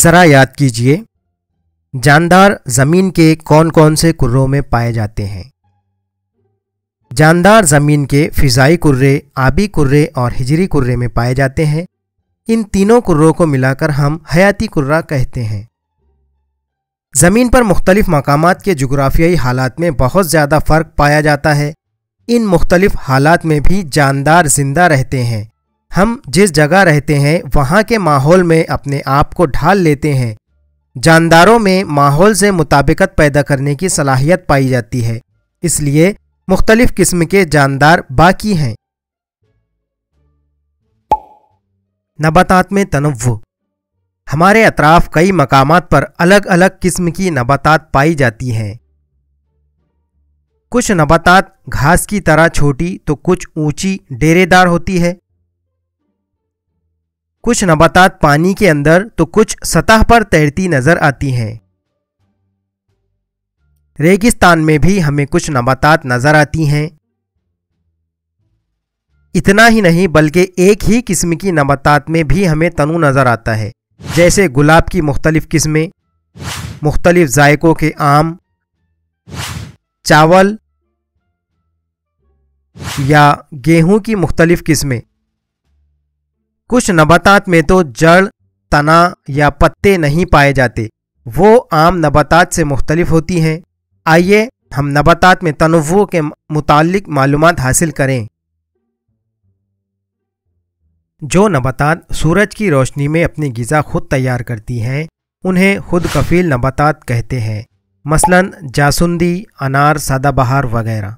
ज़रा याद कीजिए जानदार ज़मीन के कौन कौन से कुर्रों में पाए जाते हैं जानदार ज़मीन के फ़िज़ाई कुर्रे आबी कुर्रे और हिजरी कुर्रे में पाए जाते हैं इन तीनों कुर्रों को मिलाकर हम हयाती कुर्रा कहते हैं ज़मीन पर मुख्तलिफ़ मकाम के जुग्राफियाई हालात में बहुत ज़्यादा फ़र्क पाया जाता है इन मुख्तलिफ़ हालात में भी जानदार ज़िंदा रहते हैं हम जिस जगह रहते हैं वहाँ के माहौल में अपने आप को ढाल लेते हैं जानदारों में माहौल से मुताबिकत पैदा करने की सलाहियत पाई जाती है इसलिए मुख्तलिफ़ किस्म के जानदार बाकी हैं नबातात में तनव हमारे अतराफ कई मकाम पर अलग अलग किस्म की नबातात पाई जाती हैं कुछ नबातात घास की तरह छोटी तो कुछ ऊंची डेरेदार होती है कुछ नबातात पानी के अंदर तो कुछ सतह पर तैरती नजर आती हैं रेगिस्तान में भी हमें कुछ नबातात नजर आती हैं इतना ही नहीं बल्कि एक ही किस्म की नबातात में भी हमें तनु नज़र आता है जैसे गुलाब की मुख्तलिफ़ किस्में मुख्तलिफ़ जायकों के आम चावल या गेहूं की मुख्तलिफ़ किस्में कुछ नबातात में तो जड़ तना या पत्ते नहीं पाए जाते वो आम नबातात से मुख्तलिफ होती हैं आइए हम नबातात में तनवों के मुतालिक मालूम हासिल करें जो नबातात सूरज की रोशनी में अपनी गज़ा खुद तैयार करती हैं उन्हें खुद कफील नबातात कहते हैं मसलन जासुंदी अनार सदाबहार वगैरह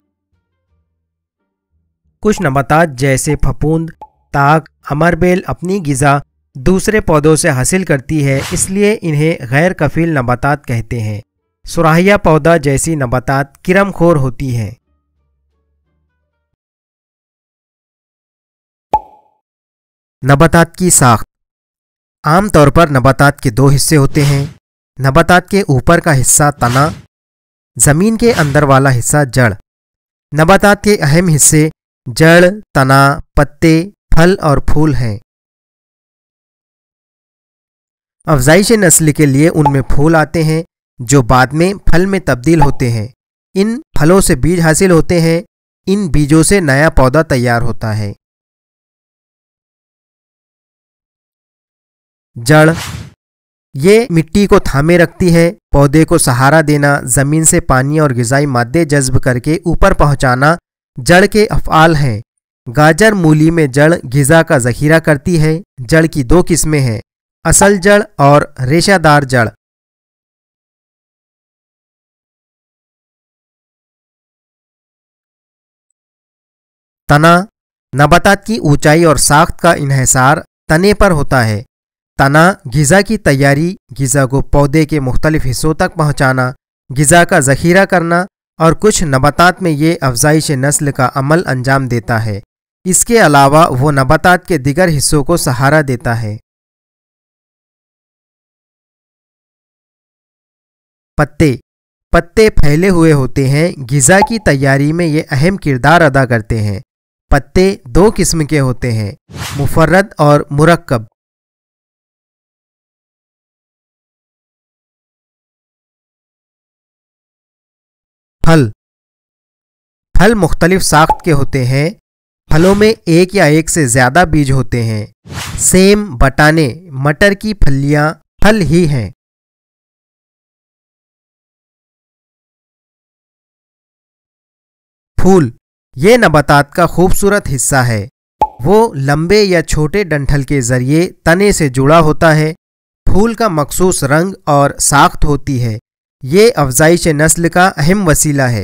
कुछ नबातात जैसे फपूंद ताक अमरबेल अपनी गज़ा दूसरे पौधों से हासिल करती है इसलिए इन्हें गैर कफील नबातात कहते हैं सुराहिया पौधा जैसी नबातात किरमखोर होती हैं नबातात की साख आम तौर पर नबातात के दो हिस्से होते हैं नबातात के ऊपर का हिस्सा तना ज़मीन के अंदर वाला हिस्सा जड़ नबातात के अहम हिस्से जड़ तना पत्ते फल और फूल हैं अफजाइश नस्ल के लिए उनमें फूल आते हैं जो बाद में फल में तब्दील होते हैं इन फलों से बीज हासिल होते हैं इन बीजों से नया पौधा तैयार होता है जड़ ये मिट्टी को थामे रखती है पौधे को सहारा देना ज़मीन से पानी और गजाई मादे जज्ब करके ऊपर पहुंचाना जड़ के अफआल हैं गाजर मूली में जड़ गिजा का जखीरा करती है जड़ की दो किस्में हैं असल जड़ और रेशादार जड़ तना नबातात की ऊंचाई और साख्त का इन्हसार तने पर होता है तना गिजा की तैयारी गज़ा को पौधे के मुख्तलिफ हिस्सों तक पहुंचाना गिजा का ज़खीरा करना और कुछ नबातात में ये अफजाइश नस्ल का अमल अंजाम देता है इसके अलावा वो नबातात के दिगर हिस्सों को सहारा देता है पत्ते पत्ते फैले हुए होते हैं गज़ा की तैयारी में ये अहम किरदार अदा करते हैं पत्ते दो किस्म के होते हैं मुफरद और मुरक्कब फल फल मुख्तलिफ साख्त के होते हैं फलों में एक या एक से ज्यादा बीज होते हैं सेम बटाने मटर की फलियां फल ही हैं फूल ये नबातात का खूबसूरत हिस्सा है वो लंबे या छोटे डंठल के जरिए तने से जुड़ा होता है फूल का मखसूस रंग और साख्त होती है ये अफजाइश नस्ल का अहम वसीला है